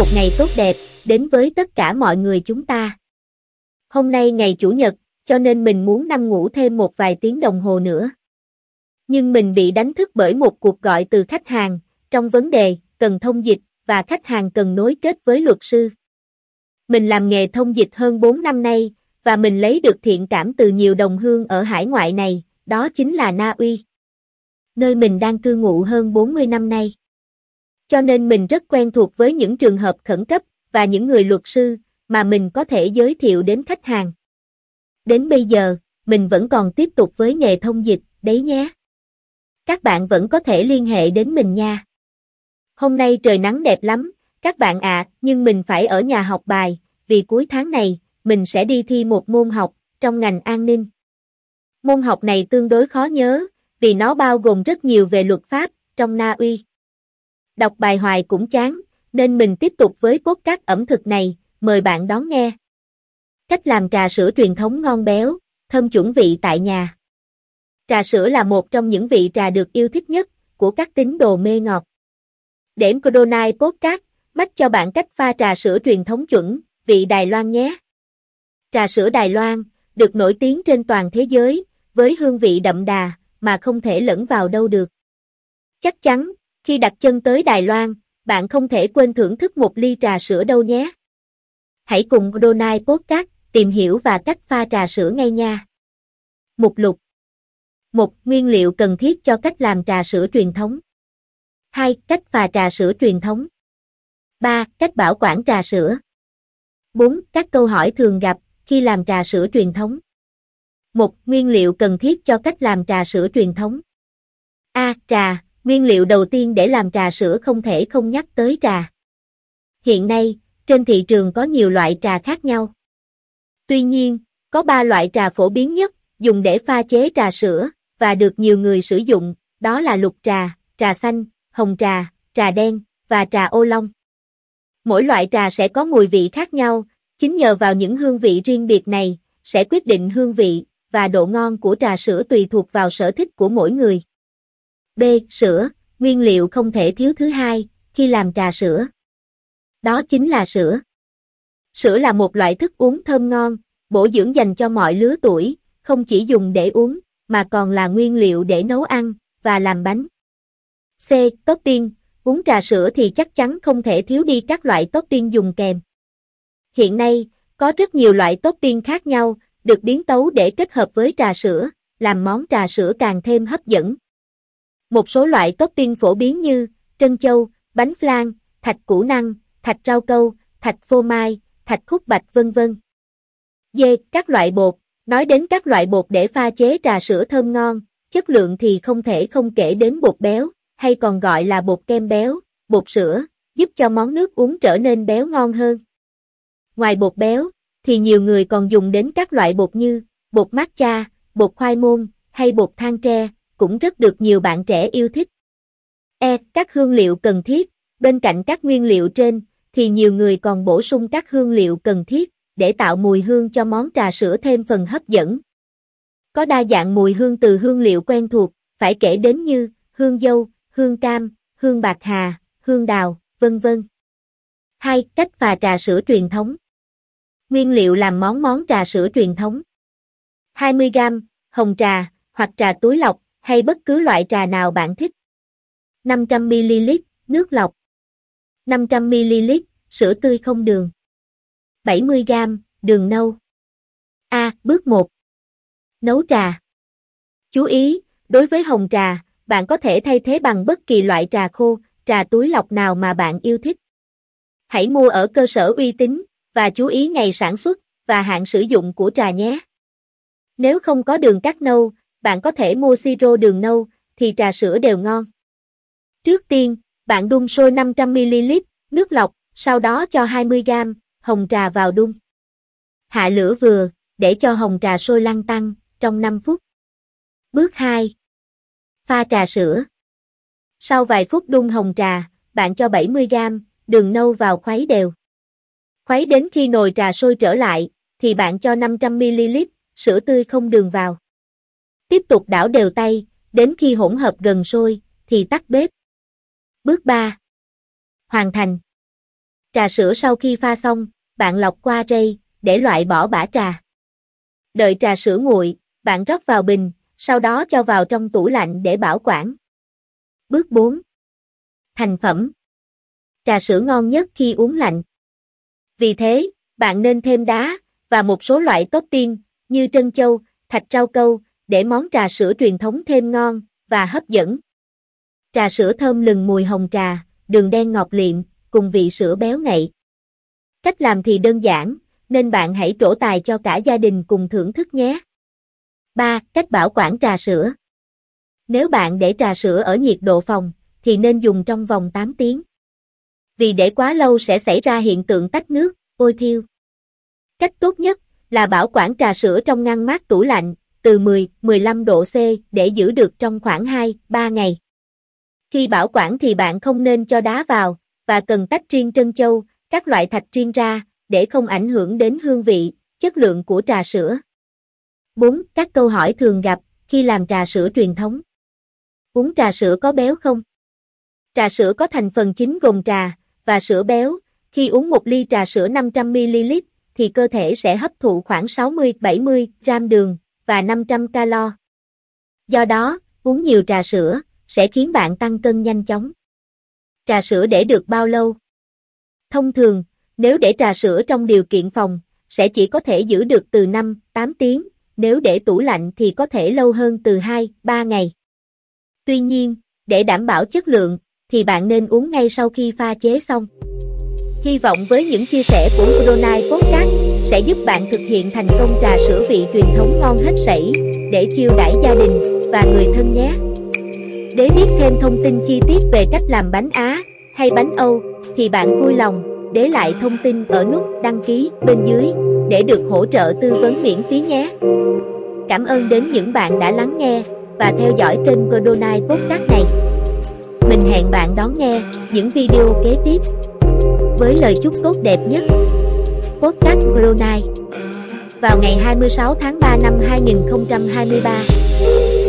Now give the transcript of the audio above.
một ngày tốt đẹp, đến với tất cả mọi người chúng ta. Hôm nay ngày Chủ nhật, cho nên mình muốn nằm ngủ thêm một vài tiếng đồng hồ nữa. Nhưng mình bị đánh thức bởi một cuộc gọi từ khách hàng, trong vấn đề, cần thông dịch, và khách hàng cần nối kết với luật sư. Mình làm nghề thông dịch hơn 4 năm nay, và mình lấy được thiện cảm từ nhiều đồng hương ở hải ngoại này, đó chính là Na Uy. Nơi mình đang cư ngụ hơn 40 năm nay cho nên mình rất quen thuộc với những trường hợp khẩn cấp và những người luật sư mà mình có thể giới thiệu đến khách hàng. Đến bây giờ, mình vẫn còn tiếp tục với nghề thông dịch, đấy nhé. Các bạn vẫn có thể liên hệ đến mình nha. Hôm nay trời nắng đẹp lắm, các bạn ạ, nhưng mình phải ở nhà học bài, vì cuối tháng này, mình sẽ đi thi một môn học, trong ngành an ninh. Môn học này tương đối khó nhớ, vì nó bao gồm rất nhiều về luật pháp, trong Na Uy. Đọc bài hoài cũng chán, nên mình tiếp tục với podcast ẩm thực này, mời bạn đón nghe. Cách làm trà sữa truyền thống ngon béo, thơm chuẩn vị tại nhà. Trà sữa là một trong những vị trà được yêu thích nhất của các tín đồ mê ngọt. Điểm của Donai Podcast, mách cho bạn cách pha trà sữa truyền thống chuẩn, vị Đài Loan nhé. Trà sữa Đài Loan, được nổi tiếng trên toàn thế giới, với hương vị đậm đà, mà không thể lẫn vào đâu được. Chắc chắn, khi đặt chân tới Đài Loan, bạn không thể quên thưởng thức một ly trà sữa đâu nhé. Hãy cùng Donai Podcast tìm hiểu và cách pha trà sữa ngay nha. Mục lục một Nguyên liệu cần thiết cho cách làm trà sữa truyền thống 2. Cách pha trà sữa truyền thống 3. Cách bảo quản trà sữa 4. Các câu hỏi thường gặp khi làm trà sữa truyền thống 1. Nguyên liệu cần thiết cho cách làm trà sữa truyền thống A. Trà nguyên liệu đầu tiên để làm trà sữa không thể không nhắc tới trà. Hiện nay, trên thị trường có nhiều loại trà khác nhau. Tuy nhiên, có ba loại trà phổ biến nhất, dùng để pha chế trà sữa, và được nhiều người sử dụng, đó là lục trà, trà xanh, hồng trà, trà đen, và trà ô long. Mỗi loại trà sẽ có mùi vị khác nhau, chính nhờ vào những hương vị riêng biệt này, sẽ quyết định hương vị, và độ ngon của trà sữa tùy thuộc vào sở thích của mỗi người. B. Sữa, nguyên liệu không thể thiếu thứ hai, khi làm trà sữa. Đó chính là sữa. Sữa là một loại thức uống thơm ngon, bổ dưỡng dành cho mọi lứa tuổi, không chỉ dùng để uống, mà còn là nguyên liệu để nấu ăn, và làm bánh. C. Topping, uống trà sữa thì chắc chắn không thể thiếu đi các loại topping dùng kèm. Hiện nay, có rất nhiều loại topping khác nhau, được biến tấu để kết hợp với trà sữa, làm món trà sữa càng thêm hấp dẫn. Một số loại topping phổ biến như trân châu, bánh flan, thạch củ năng, thạch rau câu, thạch phô mai, thạch khúc bạch vân vân. D. Các loại bột. Nói đến các loại bột để pha chế trà sữa thơm ngon, chất lượng thì không thể không kể đến bột béo, hay còn gọi là bột kem béo, bột sữa, giúp cho món nước uống trở nên béo ngon hơn. Ngoài bột béo, thì nhiều người còn dùng đến các loại bột như bột matcha, bột khoai môn hay bột than tre, cũng rất được nhiều bạn trẻ yêu thích. E. Các hương liệu cần thiết, bên cạnh các nguyên liệu trên, thì nhiều người còn bổ sung các hương liệu cần thiết, để tạo mùi hương cho món trà sữa thêm phần hấp dẫn. Có đa dạng mùi hương từ hương liệu quen thuộc, phải kể đến như hương dâu, hương cam, hương bạc hà, hương đào, vân vân. 2. Cách pha trà sữa truyền thống Nguyên liệu làm món món trà sữa truyền thống 20g, hồng trà, hoặc trà túi lọc, hay bất cứ loại trà nào bạn thích. 500ml, nước lọc. 500ml, sữa tươi không đường. 70g, đường nâu. A. bước 1. Nấu trà. Chú ý, đối với hồng trà, bạn có thể thay thế bằng bất kỳ loại trà khô, trà túi lọc nào mà bạn yêu thích. Hãy mua ở cơ sở uy tín và chú ý ngày sản xuất và hạn sử dụng của trà nhé. Nếu không có đường cát nâu, bạn có thể mua siro đường nâu, thì trà sữa đều ngon. Trước tiên, bạn đun sôi 500ml, nước lọc, sau đó cho 20g, hồng trà vào đun. Hạ lửa vừa, để cho hồng trà sôi lăn tăn trong 5 phút. Bước 2. Pha trà sữa. Sau vài phút đun hồng trà, bạn cho 70g, đường nâu vào khuấy đều. Khuấy đến khi nồi trà sôi trở lại, thì bạn cho 500ml, sữa tươi không đường vào tiếp tục đảo đều tay, đến khi hỗn hợp gần sôi, thì tắt bếp. Bước 3. Hoàn thành. Trà sữa sau khi pha xong, bạn lọc qua rây, để loại bỏ bã trà. Đợi trà sữa nguội, bạn rót vào bình, sau đó cho vào trong tủ lạnh để bảo quản. Bước 4. Thành phẩm. Trà sữa ngon nhất khi uống lạnh. Vì thế, bạn nên thêm đá và một số loại topping như trân châu, thạch rau câu, để món trà sữa truyền thống thêm ngon và hấp dẫn. Trà sữa thơm lừng mùi hồng trà, đường đen ngọt liệm, cùng vị sữa béo ngậy. Cách làm thì đơn giản, nên bạn hãy trổ tài cho cả gia đình cùng thưởng thức nhé. 3. Cách bảo quản trà sữa Nếu bạn để trà sữa ở nhiệt độ phòng, thì nên dùng trong vòng 8 tiếng. Vì để quá lâu sẽ xảy ra hiện tượng tách nước, ôi thiêu. Cách tốt nhất là bảo quản trà sữa trong ngăn mát tủ lạnh, từ 10-15 độ C để giữ được trong khoảng 2-3 ngày. Khi bảo quản thì bạn không nên cho đá vào, và cần tách riêng trân châu, các loại thạch riêng ra, để không ảnh hưởng đến hương vị, chất lượng của trà sữa. 4. Các câu hỏi thường gặp khi làm trà sữa truyền thống. Uống trà sữa có béo không? Trà sữa có thành phần chính gồm trà và sữa béo. Khi uống một ly trà sữa 500ml thì cơ thể sẽ hấp thụ khoảng 60-70 gram đường và 500 calo. Do đó, uống nhiều trà sữa sẽ khiến bạn tăng cân nhanh chóng. Trà sữa để được bao lâu? Thông thường, nếu để trà sữa trong điều kiện phòng, sẽ chỉ có thể giữ được từ 5, 8 tiếng, nếu để tủ lạnh thì có thể lâu hơn từ 2, 3 ngày. Tuy nhiên, để đảm bảo chất lượng, thì bạn nên uống ngay sau khi pha chế xong. Hy vọng với những chia sẻ của Brunei Podcast, sẽ giúp bạn thực hiện thành công trà sữa vị truyền thống ngon hết sảy để chiêu đãi gia đình và người thân nhé. Để biết thêm thông tin chi tiết về cách làm bánh Á hay bánh Âu thì bạn vui lòng để lại thông tin ở nút đăng ký bên dưới để được hỗ trợ tư vấn miễn phí nhé. Cảm ơn đến những bạn đã lắng nghe và theo dõi kênh Codonai Podcast này. Mình hẹn bạn đón nghe những video kế tiếp với lời chúc tốt đẹp nhất. Podcast Brunei vào ngày 26 tháng 3 năm 2023.